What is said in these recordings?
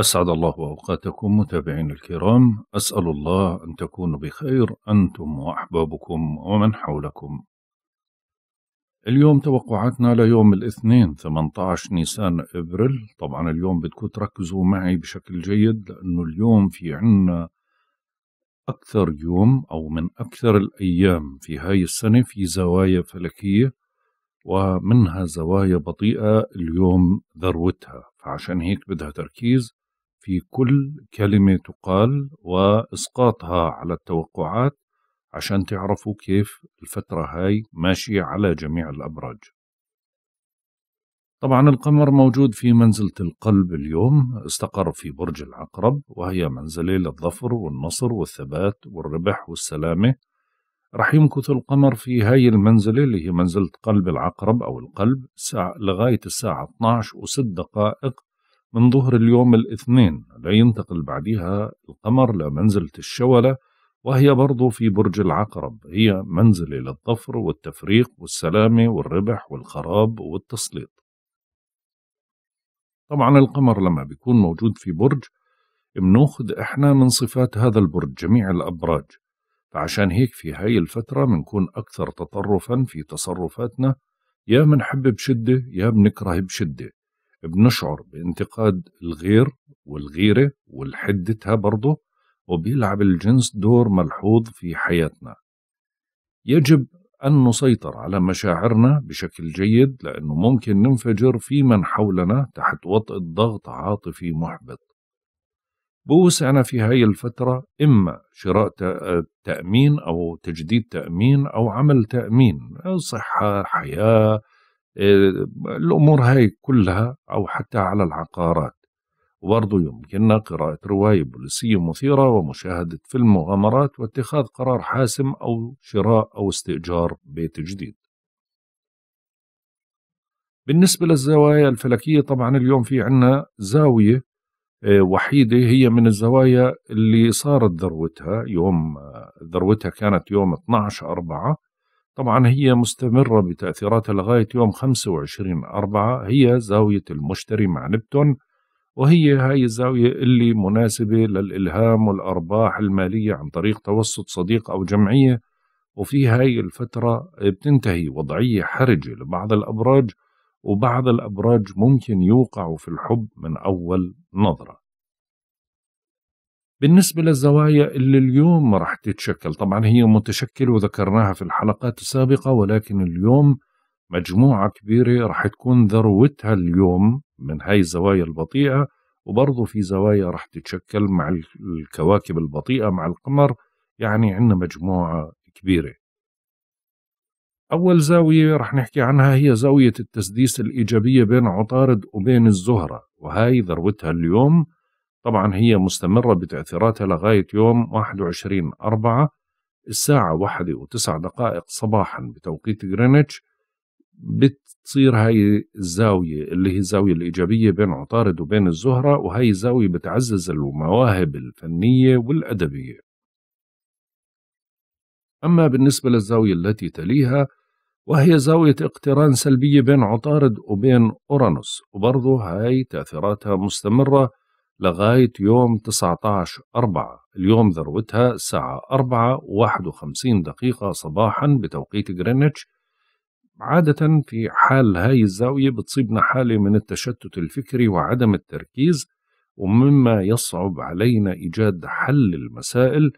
أسعد الله أوقاتكم متابعين الكرام أسأل الله أن تكونوا بخير أنتم وأحبابكم ومن حولكم اليوم توقعاتنا ليوم الاثنين 18 نيسان إبريل طبعا اليوم بدكم تركزوا معي بشكل جيد لأنه اليوم في عنا أكثر يوم أو من أكثر الأيام في هاي السنة في زوايا فلكية ومنها زوايا بطيئة اليوم ذروتها فعشان هيك بدها تركيز في كل كلمة تقال وإسقاطها على التوقعات عشان تعرفوا كيف الفترة هاي ماشية على جميع الأبراج طبعا القمر موجود في منزلة القلب اليوم استقر في برج العقرب وهي منزلة للظفر والنصر والثبات والربح والسلامة رح يمكث القمر في هاي المنزلة اللي هي منزلة قلب العقرب أو القلب لغاية الساعة 12 و6 دقائق من ظهر اليوم الاثنين لا ينتقل بعدها القمر لمنزلة الشولة وهي برضو في برج العقرب هي منزلة للظفر والتفريق والسلامة والربح والخراب والتسليط طبعا القمر لما بيكون موجود في برج بناخذ احنا من صفات هذا البرج جميع الابراج فعشان هيك في هاي الفترة بنكون أكثر تطرفا في تصرفاتنا يا بنحب بشدة يا بنكره بشدة بنشعر بانتقاد الغير والغيرة والحدتها برضه وبيلعب الجنس دور ملحوظ في حياتنا يجب أن نسيطر على مشاعرنا بشكل جيد لأنه ممكن ننفجر في من حولنا تحت وطأة ضغط عاطفي محبط بوسعنا في هاي الفترة إما شراء تأمين أو تجديد تأمين أو عمل تأمين صحة حياة الأمور هاي كلها أو حتى على العقارات وبرضه يمكننا قراءة رواية بوليسية مثيرة ومشاهدة فيلم مغامرات واتخاذ قرار حاسم أو شراء أو استئجار بيت جديد بالنسبة للزوايا الفلكية طبعا اليوم في عنا زاوية آه، وحيدة هي من الزوايا اللي صارت ذروتها يوم آه، ذروتها كانت يوم 12 أربعة طبعا هي مستمرة بتأثيراتها لغاية يوم 25 أربعة هي زاوية المشتري مع نبتون وهي هاي الزاوية اللي مناسبة للإلهام والأرباح المالية عن طريق توسط صديق أو جمعية وفي هاي الفترة بتنتهي وضعية حرجة لبعض الأبراج وبعض الأبراج ممكن يوقعوا في الحب من أول نظرة بالنسبة للزوايا اللي اليوم راح تتشكل طبعا هي متشكلة وذكرناها في الحلقات السابقة ولكن اليوم مجموعة كبيرة راح تكون ذروتها اليوم من هاي الزوايا البطيئة وبرضه في زوايا راح تتشكل مع الكواكب البطيئة مع القمر يعني عندنا مجموعة كبيرة أول زاوية رح نحكي عنها هي زاوية التسديس الإيجابية بين عطارد وبين الزهرة وهاي ذروتها اليوم طبعا هي مستمرة بتأثيراتها لغاية يوم 21 أربعة الساعة واحدة وتسع دقائق صباحا بتوقيت غرينتش بتصير هاي الزاوية اللي هي الزاوية الإيجابية بين عطارد وبين الزهرة وهاي الزاوية بتعزز المواهب الفنية والأدبية أما بالنسبة للزاوية التي تليها وهي زاوية اقتران سلبية بين عطارد وبين أورانوس وبرضه هاي تأثيراتها مستمرة لغاية يوم 19 أربعة اليوم ذروتها الساعة 4 51 دقيقة صباحا بتوقيت جرينتش عادة في حال هاي الزاوية بتصيبنا حالة من التشتت الفكري وعدم التركيز ومما يصعب علينا إيجاد حل المسائل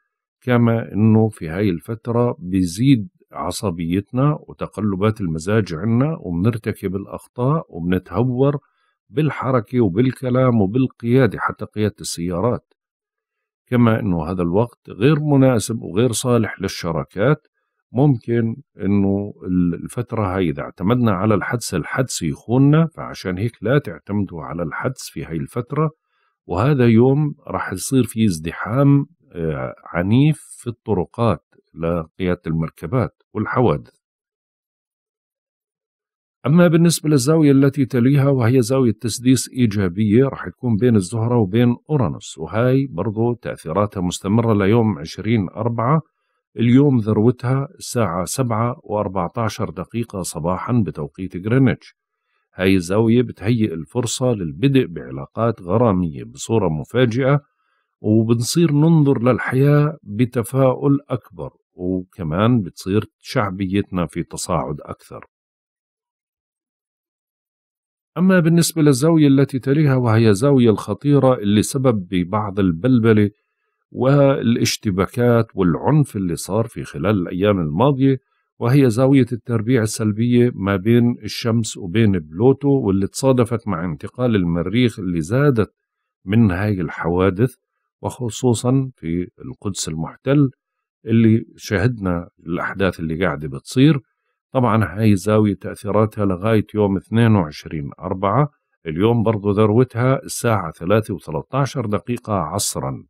كما أنه في هاي الفترة بيزيد عصبيتنا وتقلبات المزاج عنا وبنرتكب الأخطاء وبنتهور بالحركة وبالكلام وبالقيادة حتى قيادة السيارات كما أنه هذا الوقت غير مناسب وغير صالح للشراكات ممكن أنه الفترة هاي إذا اعتمدنا على الحدس الحدس يخوننا فعشان هيك لا تعتمدوا على الحدس في هاي الفترة وهذا يوم راح يصير في ازدحام آه، عنيف في الطرقات لقيادة المركبات والحوادث أما بالنسبة للزاوية التي تليها وهي زاوية تسديس إيجابية راح تكون بين الزهرة وبين أورانوس وهاي برضو تأثيراتها مستمرة ليوم 20 أربعة اليوم ذروتها الساعة 7 و14 دقيقة صباحا بتوقيت غرينتش هاي الزاوية بتهيئ الفرصة للبدء بعلاقات غرامية بصورة مفاجئة وبنصير ننظر للحياة بتفاؤل أكبر وكمان بتصير شعبيتنا في تصاعد أكثر أما بالنسبة للزاوية التي تليها وهي الزاوية الخطيرة اللي سبب ببعض البلبلة والاشتباكات والعنف اللي صار في خلال الأيام الماضية وهي زاوية التربيع السلبية ما بين الشمس وبين بلوتو واللي تصادفت مع انتقال المريخ اللي زادت من هاي الحوادث وخصوصا في القدس المحتل اللي شهدنا الأحداث اللي قاعدة بتصير طبعا هاي الزاوية تأثيراتها لغاية يوم 22 أربعة اليوم برضو ذروتها الساعة 3 و13 دقيقة عصرا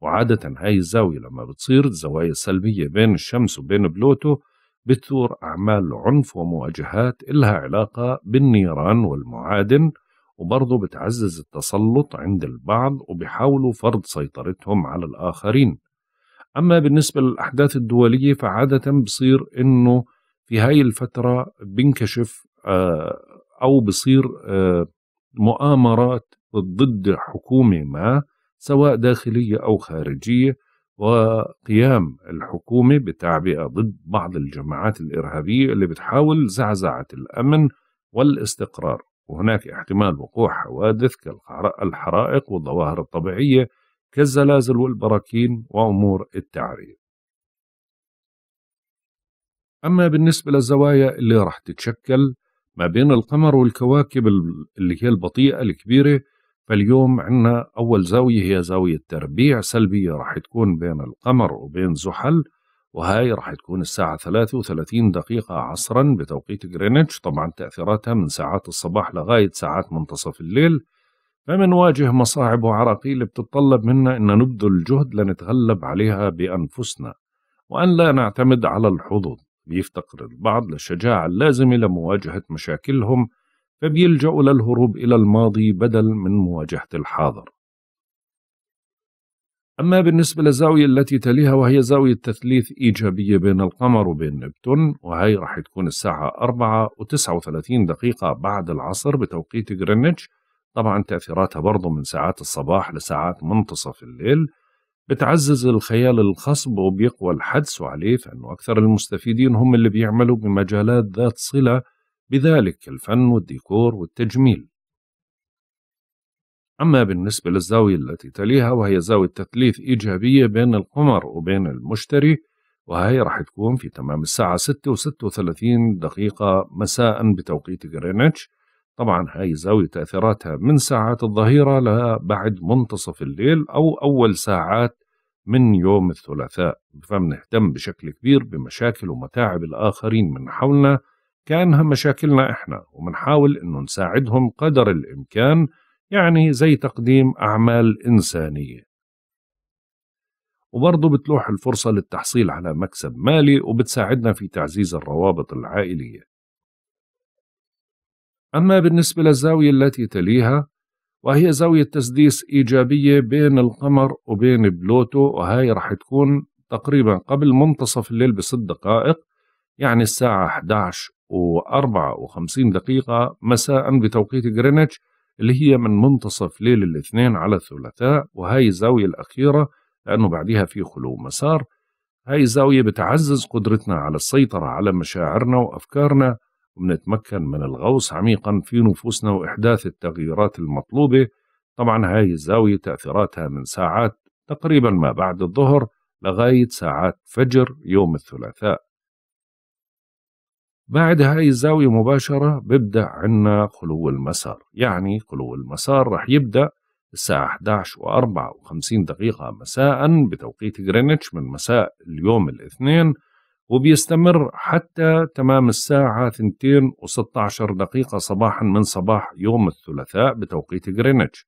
وعادة هاي الزاوية لما بتصير الزوايا السلبية بين الشمس وبين بلوتو بتثور أعمال عنف ومواجهات إلها علاقة بالنيران والمعادن وبرضه بتعزز التسلط عند البعض وبيحاولوا فرض سيطرتهم على الآخرين أما بالنسبة للأحداث الدولية فعادة بصير إنه في هاي الفترة بنكشف آه، أو بصير آه، مؤامرات ضد حكومة ما سواء داخلية أو خارجية وقيام الحكومة بتعبئة ضد بعض الجماعات الإرهابية اللي بتحاول زعزعة الأمن والاستقرار وهناك احتمال وقوع حوادث كالحرائق والظواهر الطبيعية كالزلازل والبراكين وأمور التعريب أما بالنسبة للزوايا اللي راح تتشكل ما بين القمر والكواكب اللي هي البطيئة الكبيرة فاليوم عندنا أول زاوية هي زاوية تربيع سلبية راح تكون بين القمر وبين زحل وهاي راح تكون الساعة 33 دقيقة عصرا بتوقيت جرينتش طبعا تأثيراتها من ساعات الصباح لغاية ساعات منتصف الليل فمنواجه مصاعب وعراقيل بتتطلب منا أن نبذل جهد لنتغلب عليها بأنفسنا وأن لا نعتمد على الحظوظ بيفتقر البعض للشجاعة اللازمة لمواجهة مشاكلهم فبيلجأوا للهروب إلى الماضي بدل من مواجهة الحاضر أما بالنسبة للزاوية التي تليها وهي زاوية تثليث إيجابية بين القمر وبين نبتون وهي راح تكون الساعة 4 و39 دقيقة بعد العصر بتوقيت غرينتش طبعا تأثيراتها برضو من ساعات الصباح لساعات منتصف الليل بتعزز الخيال الخصب وبيقوى الحدس عليه فإنه أكثر المستفيدين هم اللي بيعملوا بمجالات ذات صلة بذلك الفن والديكور والتجميل أما بالنسبة للزاوية التي تليها وهي زاوية تثليث إيجابية بين القمر وبين المشتري وهي راح تكون في تمام الساعة 6 و 36 دقيقة مساء بتوقيت غرينتش طبعا هاي زاوية تأثيراتها من ساعات الظهيرة لبعد منتصف الليل أو أول ساعات من يوم الثلاثاء فبنهتم بشكل كبير بمشاكل ومتاعب الآخرين من حولنا كانها مشاكلنا إحنا وبنحاول إنه نساعدهم قدر الإمكان يعني زي تقديم أعمال إنسانية وبرضه بتلوح الفرصة للتحصيل على مكسب مالي وبتساعدنا في تعزيز الروابط العائلية أما بالنسبة للزاوية التي تليها وهي زاوية تسديس إيجابية بين القمر وبين بلوتو وهي رح تكون تقريبا قبل منتصف الليل بست دقائق يعني الساعة 11 و54 دقيقة مساء بتوقيت غرينتش اللي هي من منتصف ليل الاثنين على الثلاثاء وهي الزاوية الأخيرة لأنه بعدها في خلو مسار هاي الزاوية بتعزز قدرتنا على السيطرة على مشاعرنا وأفكارنا وبنتمكن من الغوص عميقا في نفوسنا وإحداث التغييرات المطلوبة طبعا هاي الزاوية تأثيراتها من ساعات تقريبا ما بعد الظهر لغاية ساعات فجر يوم الثلاثاء بعد هاي الزاوية مباشرة ببدأ عنا خلو المسار يعني خلو المسار رح يبدأ الساعة 11 و54 دقيقة مساء بتوقيت غرينتش من مساء اليوم الاثنين وبيستمر حتى تمام الساعة 2 و16 دقيقة صباحا من صباح يوم الثلاثاء بتوقيت غرينتش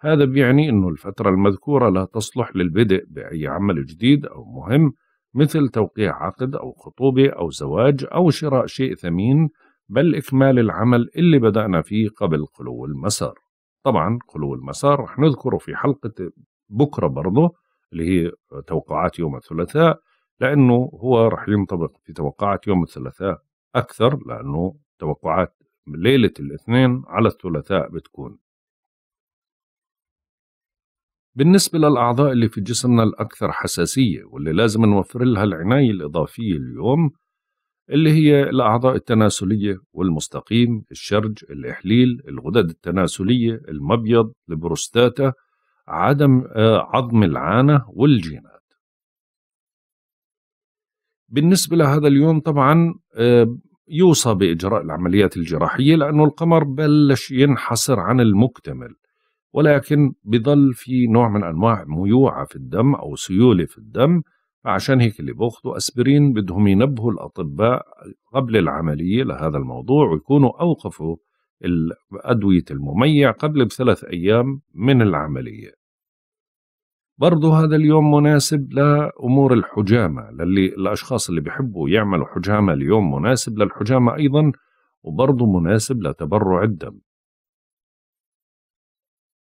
هذا بيعني أن الفترة المذكورة لا تصلح للبدء بأي عمل جديد أو مهم مثل توقيع عقد أو خطوبة أو زواج أو شراء شيء ثمين بل إكمال العمل اللي بدأنا فيه قبل خلو المسار طبعا خلو المسار رح نذكره في حلقة بكرة برضه اللي هي توقعات يوم الثلاثاء لأنه هو راح ينطبق في توقعات يوم الثلاثاء أكثر لأنه توقعات ليلة الاثنين على الثلاثاء بتكون بالنسبة للأعضاء اللي في جسمنا الأكثر حساسية واللي لازم نوفر لها العناية الإضافية اليوم اللي هي الأعضاء التناسلية والمستقيم الشرج الإحليل الغدد التناسلية المبيض البروستاتا عدم آه، عظم العانة والجينات بالنسبة لهذا اليوم طبعا آه، يوصى بإجراء العمليات الجراحية لأنه القمر بلش ينحصر عن المكتمل ولكن بضل في نوع من أنواع ميوعة في الدم أو سيولة في الدم فعشان هيك اللي بياخذوا أسبرين بدهم ينبهوا الأطباء قبل العملية لهذا الموضوع ويكونوا أوقفوا أدوية المميع قبل بثلاث أيام من العملية برضه هذا اليوم مناسب لأمور الحجامة للي الأشخاص اللي بيحبوا يعملوا حجامة اليوم مناسب للحجامة أيضا وبرضه مناسب لتبرع الدم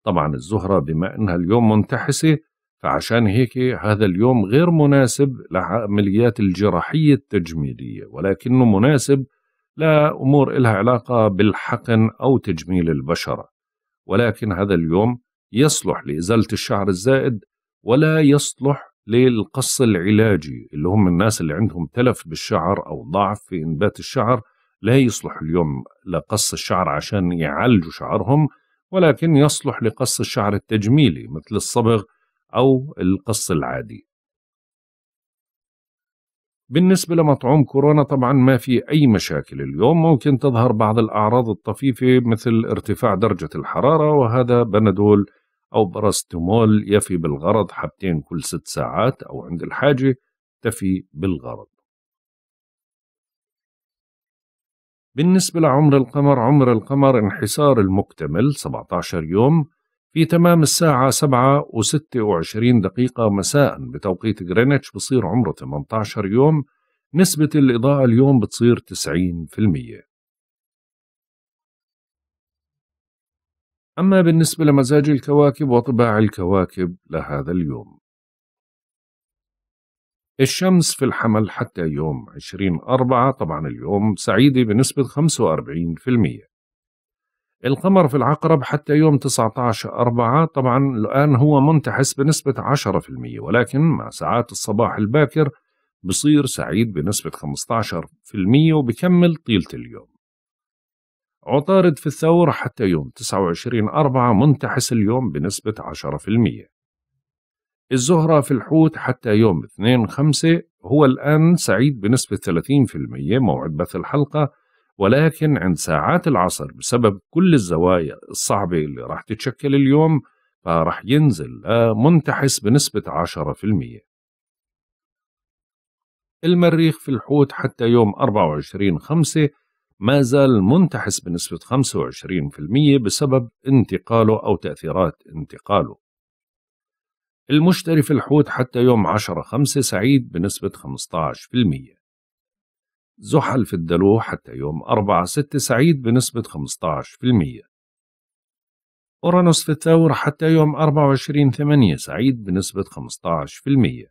طبعا الزهرة بما أنها اليوم منتحسة فعشان هيك هذا اليوم غير مناسب لعمليات الجراحية التجميلية ولكنه مناسب لأمور إلها علاقة بالحقن أو تجميل البشرة ولكن هذا اليوم يصلح لإزالة الشعر الزائد ولا يصلح للقص العلاجي اللي هم الناس اللي عندهم تلف بالشعر أو ضعف في إنبات الشعر لا يصلح اليوم لقص الشعر عشان يعالجوا شعرهم ولكن يصلح لقص الشعر التجميلي مثل الصبغ أو القص العادي بالنسبة لمطعوم كورونا طبعا ما في أي مشاكل اليوم ممكن تظهر بعض الأعراض الطفيفة مثل ارتفاع درجة الحرارة وهذا بندول أو باراستامول يفي بالغرض حبتين كل ست ساعات أو عند الحاجة تفي بالغرض بالنسبة لعمر القمر عمر القمر انحسار المكتمل 17 يوم في تمام الساعة 7 و26 دقيقة مساء بتوقيت غرينتش بصير عمره 18 يوم نسبة الإضاءة اليوم بتصير 90% أما بالنسبة لمزاج الكواكب وطباع الكواكب لهذا اليوم الشمس في الحمل حتى يوم 20 أربعة طبعا اليوم سعيدة بنسبة 45% القمر في العقرب حتى يوم 19 أربعة طبعا الآن هو منتحس بنسبة 10% ولكن مع ساعات الصباح الباكر بصير سعيد بنسبة 15% وبكمل طيلة اليوم عطارد في الثور حتى يوم 29 أربعة منتحس اليوم بنسبة 10% الزهرة في الحوت حتى يوم 2 5 هو الآن سعيد بنسبة 30% موعد بث الحلقة ولكن عند ساعات العصر بسبب كل الزوايا الصعبة اللي راح تتشكل اليوم فراح ينزل آه، منتحس بنسبة 10% المريخ في الحوت حتى يوم 24 5 ما زال منتحس بنسبة 25% بسبب انتقاله أو تأثيرات انتقاله المشتري في الحوت حتى يوم 10 5 سعيد بنسبة 15% زحل في الدلو حتى يوم 4 6 سعيد بنسبة 15% أورانوس في الثور حتى يوم 24 8 سعيد بنسبة 15%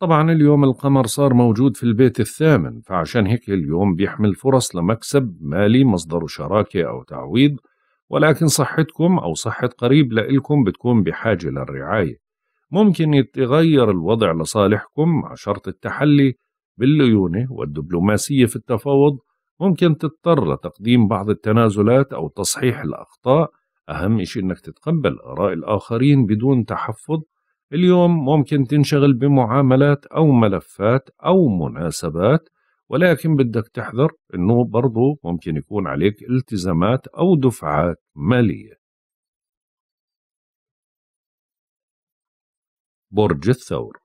طبعا اليوم القمر صار موجود في البيت الثامن فعشان هيك اليوم بيحمل فرص لمكسب مالي مصدره شراكة أو تعويض ولكن صحتكم أو صحة قريب لإلكم بتكون بحاجة للرعاية ممكن يتغير الوضع لصالحكم مع شرط التحلي بالليونة والدبلوماسية في التفاوض ممكن تضطر لتقديم بعض التنازلات أو تصحيح الأخطاء أهم شيء أنك تتقبل آراء الآخرين بدون تحفظ اليوم ممكن تنشغل بمعاملات أو ملفات أو مناسبات ولكن بدك تحذر أنه برضو ممكن يكون عليك التزامات أو دفعات مالية برج الثور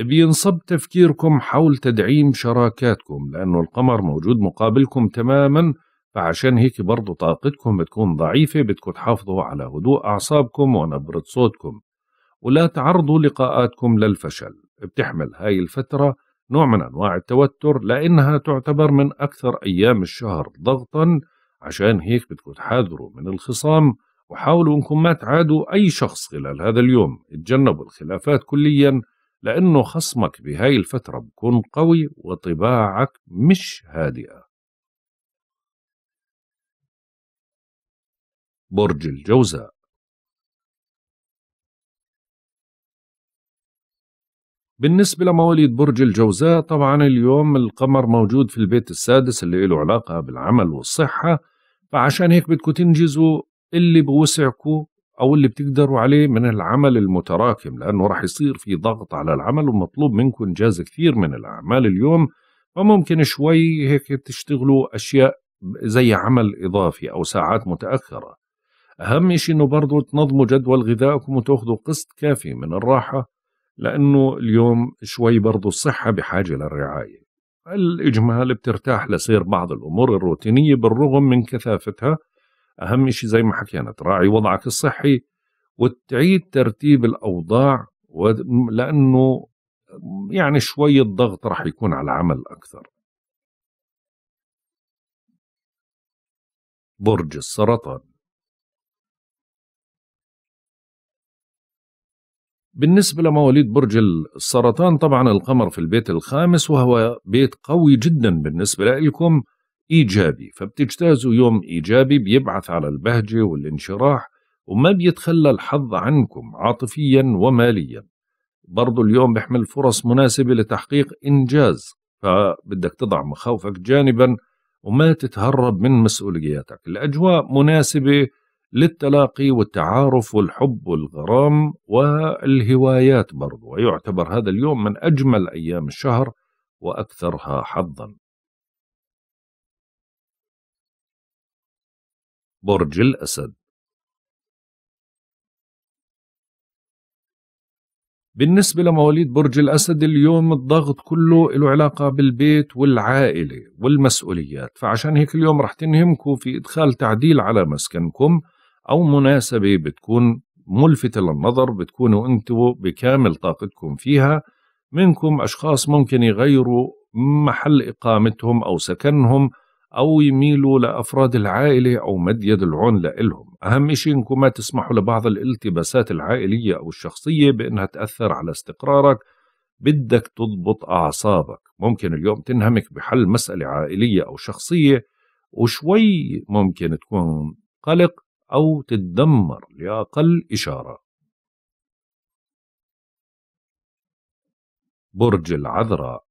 بينصب تفكيركم حول تدعيم شراكاتكم لأنه القمر موجود مقابلكم تماما فعشان هيك برضه طاقتكم بتكون ضعيفة بدكم تحافظوا على هدوء أعصابكم ونبرة صوتكم ولا تعرضوا لقاءاتكم للفشل بتحمل هاي الفترة نوع من أنواع التوتر لأنها تعتبر من أكثر أيام الشهر ضغطا عشان هيك بدكم تحاذروا من الخصام وحاولوا انكم ما تعادوا اي شخص خلال هذا اليوم اتجنبوا الخلافات كليا لانه خصمك بهاي الفتره بكون قوي وطباعك مش هادئه برج الجوزاء بالنسبة لمواليد برج الجوزاء طبعا اليوم القمر موجود في البيت السادس اللي له علاقة بالعمل والصحة فعشان هيك بدكم تنجزوا اللي بوسعكم أو اللي بتقدروا عليه من العمل المتراكم لأنه راح يصير في ضغط على العمل ومطلوب منكم إنجاز كثير من الأعمال اليوم فممكن شوي هيك تشتغلوا أشياء زي عمل إضافي أو ساعات متأخرة أهم شيء إنه برضه تنظموا جدول غذائكم وتاخذوا قسط كافي من الراحة لأنه اليوم شوي برضه الصحة بحاجة للرعاية الإجمال بترتاح لسير بعض الأمور الروتينية بالرغم من كثافتها أهم شيء زي ما حكينا تراعي وضعك الصحي وتعيد ترتيب الأوضاع لأنه يعني شوي الضغط رح يكون على العمل أكثر برج السرطان بالنسبة لمواليد برج السرطان طبعا القمر في البيت الخامس وهو بيت قوي جدا بالنسبة لكم إيجابي فبتجتازوا يوم إيجابي بيبعث على البهجة والانشراح وما بيتخلى الحظ عنكم عاطفيا وماليا برضو اليوم بيحمل فرص مناسبة لتحقيق إنجاز فبدك تضع مخاوفك جانبا وما تتهرب من مسؤولياتك الأجواء مناسبة للتلاقي والتعارف والحب والغرام والهوايات برضو ويعتبر هذا اليوم من أجمل أيام الشهر وأكثرها حظا برج الأسد بالنسبة لمواليد برج الأسد اليوم الضغط كله له علاقة بالبيت والعائلة والمسؤوليات فعشان هيك اليوم رح تنهمكم في إدخال تعديل على مسكنكم او مناسبه بتكون ملفته للنظر بتكونوا انتوا بكامل طاقتكم فيها منكم اشخاص ممكن يغيروا محل اقامتهم او سكنهم او يميلوا لافراد العائله او مد يد العون لإلهم اهم شيء انكم ما تسمحوا لبعض الالتباسات العائليه او الشخصيه بانها تاثر على استقرارك بدك تضبط اعصابك ممكن اليوم تنهمك بحل مساله عائليه او شخصيه وشوي ممكن تكون قلق أو تتدمر لأقل إشارة برج العذراء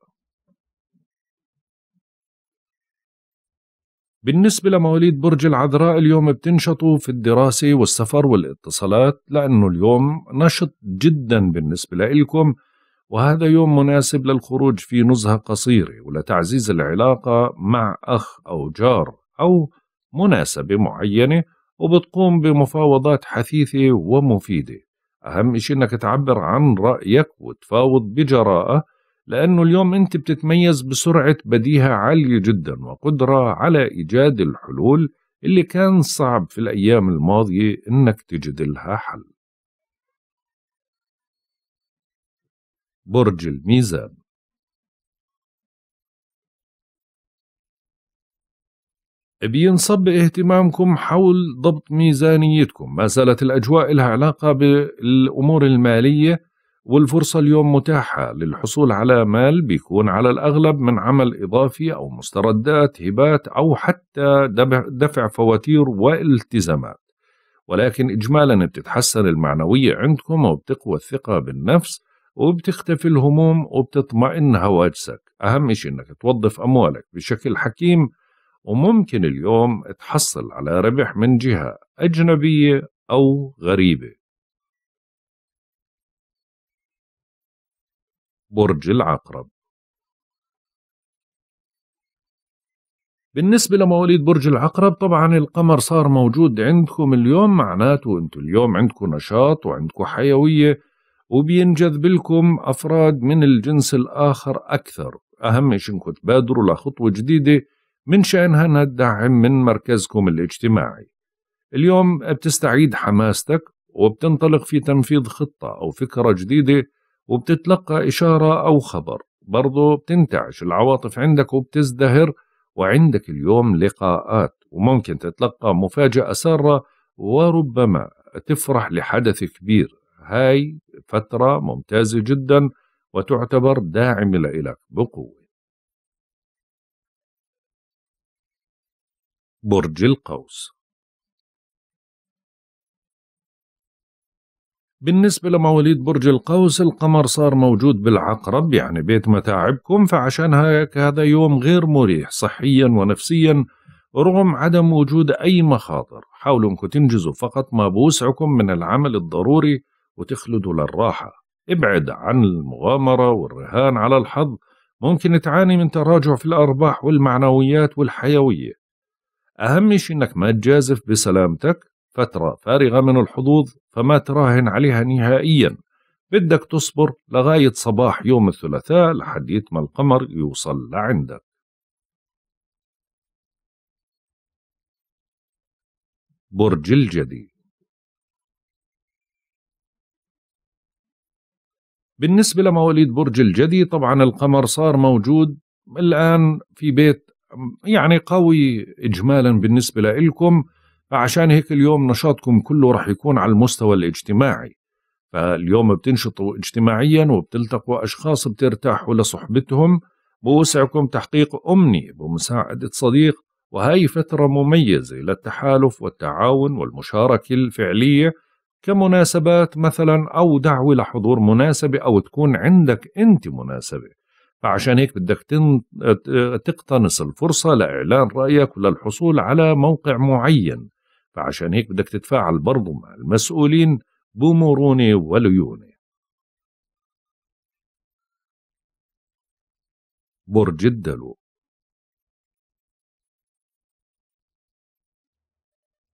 بالنسبة لمواليد برج العذراء اليوم بتنشطوا في الدراسة والسفر والاتصالات لأنه اليوم نشط جدا بالنسبة لإلكم وهذا يوم مناسب للخروج في نزهة قصيرة ولتعزيز العلاقة مع أخ أو جار أو مناسبة معينة وبتقوم بمفاوضات حثيثة ومفيدة أهم شيء أنك تعبر عن رأيك وتفاوض بجراءة لأنه اليوم أنت بتتميز بسرعة بديهة عالية جدا وقدرة على إيجاد الحلول اللي كان صعب في الأيام الماضية أنك تجد لها حل برج الميزان بينصب اهتمامكم حول ضبط ميزانيتكم ما زالت الأجواء لها علاقة بالأمور المالية والفرصة اليوم متاحة للحصول على مال بيكون على الأغلب من عمل إضافي أو مستردات هبات أو حتى دفع فواتير والتزامات ولكن إجمالا بتتحسن المعنوية عندكم وبتقوى الثقة بالنفس وبتختفي الهموم وبتطمئن هواجسك أهم شيء أنك توظف أموالك بشكل حكيم وممكن اليوم تحصل على ربح من جهة أجنبية أو غريبة برج العقرب بالنسبة لمواليد برج العقرب طبعا القمر صار موجود عندكم اليوم معناته انتوا اليوم عندكم نشاط وعندكم حيوية وبينجذب لكم أفراد من الجنس الآخر أكثر أهم شيء انكم تبادروا لخطوة جديدة من شأنها أنها تدعم من مركزكم الاجتماعي اليوم بتستعيد حماستك وبتنطلق في تنفيذ خطة أو فكرة جديدة وبتتلقى إشارة أو خبر برضو بتنتعش العواطف عندك وبتزدهر وعندك اليوم لقاءات وممكن تتلقى مفاجأة سارة وربما تفرح لحدث كبير هاي فترة ممتازة جدا وتعتبر داعمة لإلك بقوة برج القوس بالنسبة لمواليد برج القوس القمر صار موجود بالعقرب يعني بيت متاعبكم فعشان هيك هذا يوم غير مريح صحيا ونفسيا رغم عدم وجود أي مخاطر حاولوا أنكم تنجزوا فقط ما بوسعكم من العمل الضروري وتخلدوا للراحة ابعد عن المغامرة والرهان على الحظ ممكن تعاني من تراجع في الأرباح والمعنويات والحيوية أهم شيء أنك ما تجازف بسلامتك فترة فارغة من الحظوظ فما تراهن عليها نهائيا بدك تصبر لغاية صباح يوم الثلاثاء لحد يتم القمر يوصل لعندك برج الجدي بالنسبة لمواليد برج الجدي طبعا القمر صار موجود الآن في بيت يعني قوي إجمالا بالنسبة لإلكم فعشان هيك اليوم نشاطكم كله رح يكون على المستوى الاجتماعي فاليوم بتنشطوا اجتماعيا وبتلتقوا أشخاص بترتاحوا لصحبتهم بوسعكم تحقيق أمني بمساعدة صديق وهي فترة مميزة للتحالف والتعاون والمشاركة الفعلية كمناسبات مثلا أو دعوة لحضور مناسبة أو تكون عندك أنت مناسبة فعشان هيك بدك تقتنص الفرصة لإعلان رأيك وللحصول على موقع معين فعشان هيك بدك تتفاعل برضو مع المسؤولين بمرونة وليونة برج الدلو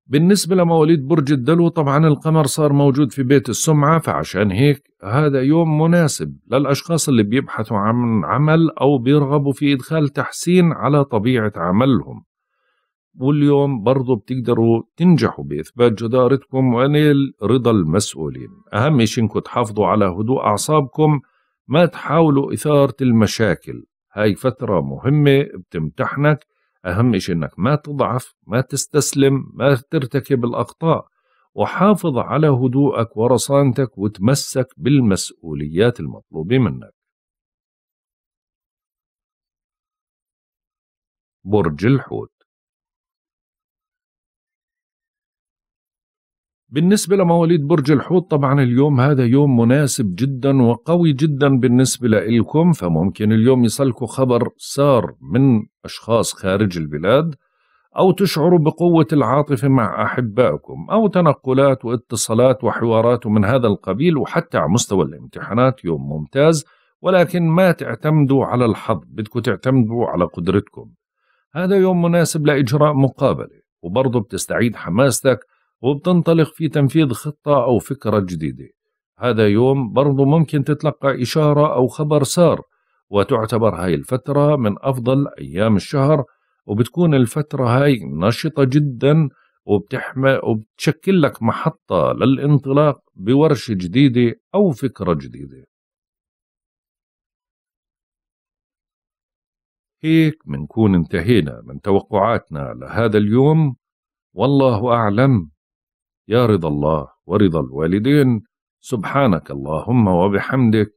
بالنسبة لمواليد برج الدلو طبعا القمر صار موجود في بيت السمعة فعشان هيك هذا يوم مناسب للأشخاص اللي بيبحثوا عن عمل أو بيرغبوا في إدخال تحسين على طبيعة عملهم واليوم برضو بتقدروا تنجحوا بإثبات جدارتكم ونيل رضا المسؤولين أهم شيء إنكم تحافظوا على هدوء أعصابكم ما تحاولوا إثارة المشاكل هاي فترة مهمة بتمتحنك أهم شيء أنك ما تضعف ما تستسلم ما ترتكب الأخطاء وحافظ على هدوءك ورصانتك وتمسك بالمسؤوليات المطلوبة منك برج الحوت بالنسبة لمواليد برج الحوت طبعا اليوم هذا يوم مناسب جدا وقوي جدا بالنسبة لإلكم فممكن اليوم يصلكوا خبر سار من أشخاص خارج البلاد أو تشعروا بقوة العاطفة مع أحبائكم أو تنقلات واتصالات وحوارات من هذا القبيل وحتى على مستوى الامتحانات يوم ممتاز ولكن ما تعتمدوا على الحظ بدكم تعتمدوا على قدرتكم هذا يوم مناسب لإجراء مقابلة وبرضه بتستعيد حماستك وبتنطلق في تنفيذ خطة أو فكرة جديدة هذا يوم برضه ممكن تتلقى إشارة أو خبر سار وتعتبر هاي الفترة من أفضل أيام الشهر وبتكون الفترة هاي نشطة جدا وبتحمى وبتشكل لك محطة للانطلاق بورشة جديدة أو فكرة جديدة هيك منكون انتهينا من توقعاتنا لهذا اليوم والله أعلم يا رضا الله ورضا الوالدين سبحانك اللهم وبحمدك